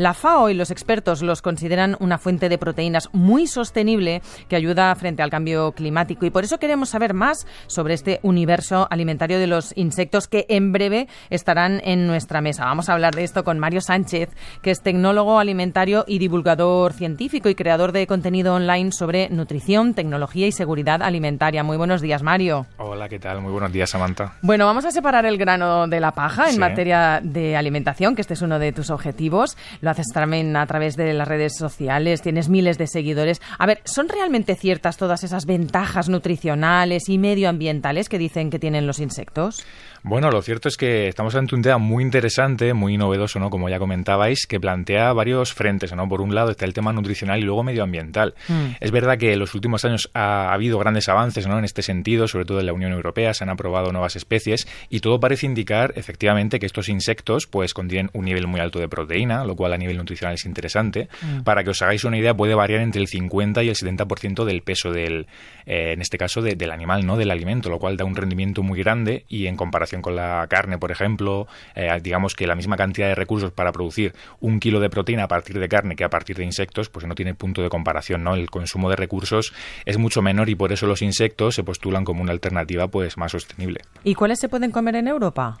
La FAO y los expertos los consideran una fuente de proteínas muy sostenible que ayuda frente al cambio climático y por eso queremos saber más sobre este universo alimentario de los insectos que en breve estarán en nuestra mesa. Vamos a hablar de esto con Mario Sánchez, que es tecnólogo alimentario y divulgador científico y creador de contenido online sobre nutrición, tecnología y seguridad alimentaria. Muy buenos días, Mario. Hola, ¿qué tal? Muy buenos días, Samantha. Bueno, vamos a separar el grano de la paja en materia de alimentación, que este es uno de tus objetivos haces, a través de las redes sociales, tienes miles de seguidores. A ver, ¿son realmente ciertas todas esas ventajas nutricionales y medioambientales que dicen que tienen los insectos? Bueno, lo cierto es que estamos ante un tema muy interesante, muy novedoso, ¿no? Como ya comentabais, que plantea varios frentes, ¿no? Por un lado está el tema nutricional y luego medioambiental. Mm. Es verdad que en los últimos años ha habido grandes avances, ¿no? En este sentido, sobre todo en la Unión Europea, se han aprobado nuevas especies y todo parece indicar, efectivamente, que estos insectos, pues, contienen un nivel muy alto de proteína, lo cual nivel nutricional es interesante. Mm. Para que os hagáis una idea, puede variar entre el 50 y el 70% del peso del, eh, en este caso, del animal, ¿no? Del alimento, lo cual da un rendimiento muy grande y en comparación con la carne, por ejemplo, eh, digamos que la misma cantidad de recursos para producir un kilo de proteína a partir de carne que a partir de insectos, pues no tiene punto de comparación, ¿no? El consumo de recursos es mucho menor y por eso los insectos se postulan como una alternativa, pues, más sostenible. ¿Y cuáles se pueden comer en Europa?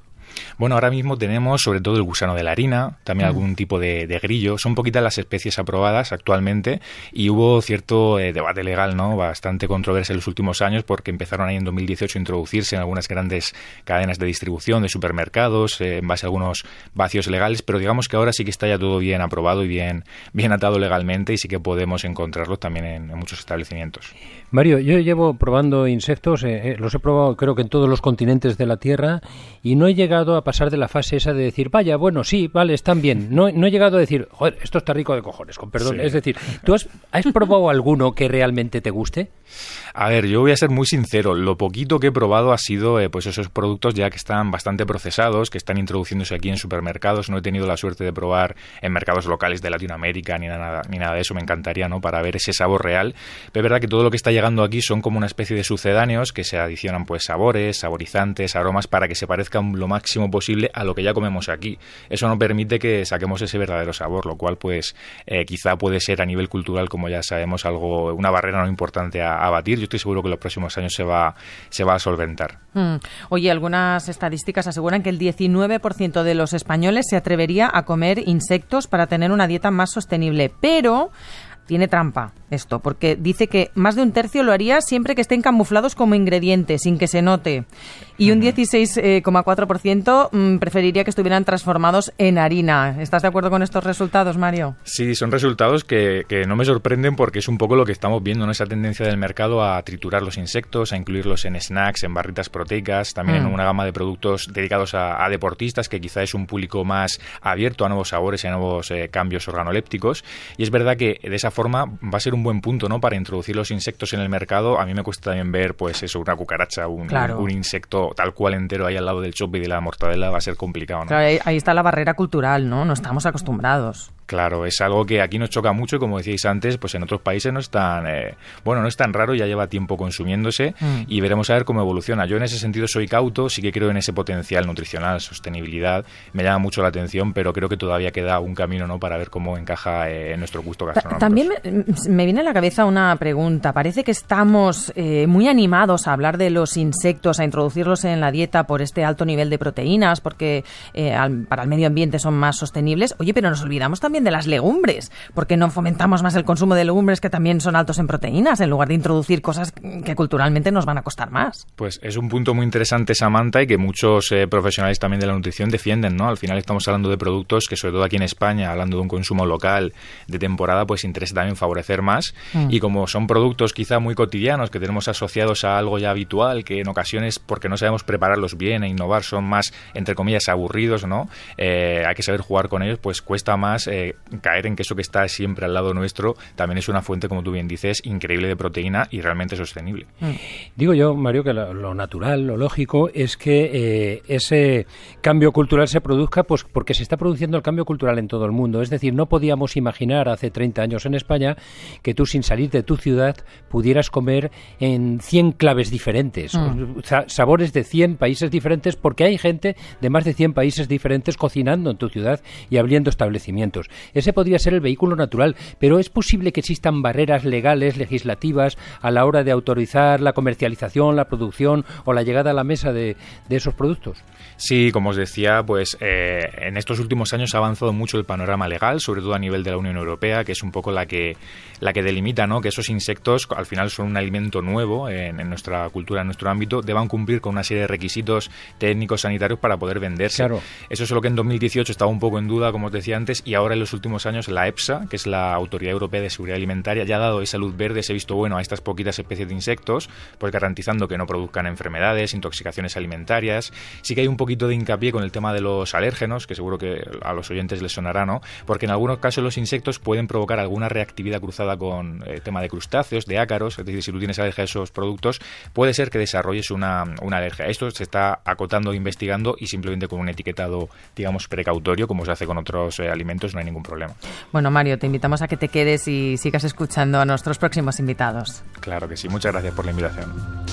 Bueno, ahora mismo tenemos sobre todo el gusano de la harina, también algún tipo de, grillo. Son poquitas las especies aprobadas actualmente y hubo cierto eh, debate legal, ¿no? Bastante controversia en los últimos años porque empezaron ahí en 2018 a introducirse en algunas grandes cadenas de distribución de supermercados, eh, en base a algunos vacíos legales, pero digamos que ahora sí que está ya todo bien aprobado y bien, bien atado legalmente y sí que podemos encontrarlo también en, muchos establecimientos. Mario, yo llevo probando insectos, eh, los he probado creo que en todos los continentes de la Tierra y no he llegado a pasar de la fase esa de decir, vaya, bueno, sí, vale, están bien. No, he llegado a decir, joder, esto está rico de cojones, con perdón. Es decir, ¿tú has, probado alguno que realmente te guste? A ver, yo voy a ser muy sincero. Lo poquito que he probado ha sido, eh, pues, esos productos ya que están bastante procesados, que están introduciéndose aquí en supermercados. No he tenido la suerte de probar en mercados locales de Latinoamérica ni nada, ni nada de eso. Me encantaría, ¿no? Para ver ese sabor real. Pero es verdad que todo lo que está llegando aquí son como una especie de sucedáneos que se adicionan, pues, sabores, saborizantes, aromas para que se parezcan lo más posible a lo que ya comemos aquí. Eso no permite que saquemos ese verdadero sabor, lo cual pues eh, quizá puede ser a nivel cultural, como ya sabemos, algo una barrera no importante a, abatir. Yo estoy seguro que en los próximos años se va, se va a solventar. Mm. Oye, algunas estadísticas aseguran que el 19% de los españoles se atrevería a comer insectos para tener una dieta más sostenible, pero tiene trampa esto, porque dice que más de un tercio lo haría siempre que estén camuflados como ingredientes, sin que se note. Y un 16,4% eh, mm, preferiría que estuvieran transformados en harina. ¿Estás de acuerdo con estos resultados, Mario? Sí, son resultados que, no me sorprenden porque es un poco lo que estamos viendo, en esa tendencia del mercado a triturar los insectos, a incluirlos en snacks, en barritas proteicas, también en mm. una gama de productos dedicados a, deportistas, que quizá es un público más abierto a nuevos sabores y a nuevos eh, cambios organolépticos. Y es verdad que de esa forma va a ser un un buen punto, ¿no? Para introducir los insectos en el mercado. A mí me cuesta también ver, pues eso, una cucaracha, un, un, insecto tal cual entero ahí al lado del chop y de la mortadela va a ser complicado, ahí, ahí está la barrera cultural, ¿no? No estamos acostumbrados. Claro, es algo que aquí nos choca mucho y como decíais antes, pues en otros países no es tan, eh, bueno, no es tan raro, ya lleva tiempo consumiéndose mm. y veremos a ver cómo evoluciona. Yo en ese sentido soy cauto, sí que creo en ese potencial nutricional, sostenibilidad, me llama mucho la atención, pero creo que todavía queda un camino, ¿no?, para ver cómo encaja eh, en nuestro gusto gastronómico. También mm, me, viene a la cabeza una pregunta. Parece que estamos eh, muy animados a hablar de los insectos, a introducirlos en la dieta por este alto nivel de proteínas, porque para el medio ambiente son más sostenibles. Oye, pero nos olvidamos también de las legumbres. porque no fomentamos más el consumo de legumbres que también son altos en proteínas en lugar de introducir cosas que culturalmente nos van a costar más? Pues es un punto muy interesante, Samantha, y que muchos eh, profesionales también de la nutrición defienden, ¿no? Al final estamos hablando de productos que, sobre todo aquí en España, hablando de un consumo local de temporada, pues interesa también favorecer más. Mm. Y como son productos quizá muy cotidianos que tenemos asociados a algo ya habitual, que en ocasiones, porque no sabemos prepararlos bien e innovar, son más, entre comillas, aburridos, ¿no? Eh, hay que saber jugar con ellos, pues cuesta más eh, caer en queso eso que está siempre al lado nuestro también es una fuente, como tú bien dices, increíble de proteína y realmente sostenible. Mm. Digo yo, Mario, que lo, natural, lo lógico, es que eh, ese cambio cultural se produzca pues, porque se está produciendo el cambio cultural en todo el mundo. Es decir, no podíamos imaginar hace 30 años en España que tú sin salir de tu ciudad pudieras comer en 100 claves diferentes, mm. sabores de 100 países diferentes, porque hay gente de más de 100 países diferentes cocinando en tu ciudad y abriendo establecimientos. Ese podría ser el vehículo natural, pero ¿es posible que existan barreras legales, legislativas, a la hora de autorizar la comercialización, la producción o la llegada a la mesa de, esos productos? Sí, como os decía, pues eh, en estos últimos años ha avanzado mucho el panorama legal, sobre todo a nivel de la Unión Europea, que es un poco la que, la que delimita ¿no? que esos insectos, al final son un alimento nuevo en, nuestra cultura, en nuestro ámbito, deban cumplir con una serie de requisitos técnicos, sanitarios para poder venderse. Eso es lo que en 2018 estaba un poco en duda, como os decía antes, y ahora en los últimos años la EPSA, que es la Autoridad Europea de Seguridad Alimentaria, ya ha dado esa luz verde, se ha visto bueno a estas poquitas especies de insectos, pues garantizando que no produzcan enfermedades, intoxicaciones alimentarias. Sí que hay un poquito de hincapié con el tema de los alérgenos, que seguro que a los oyentes les sonará, ¿no? Porque en algunos casos los insectos pueden provocar alguna reactividad cruzada con el eh, tema de crustáceos, de ácaros, es decir, si tú tienes alergia a esos productos, puede ser que desarrolles una, alergia. Esto se está acotando, e investigando y simplemente con un etiquetado, digamos, precautorio, como se hace con otros eh, alimentos, no hay ningún problema. Bueno, Mario, te invitamos a que te quedes y sigas escuchando a nuestros próximos invitados. Claro que sí, muchas gracias por la invitación.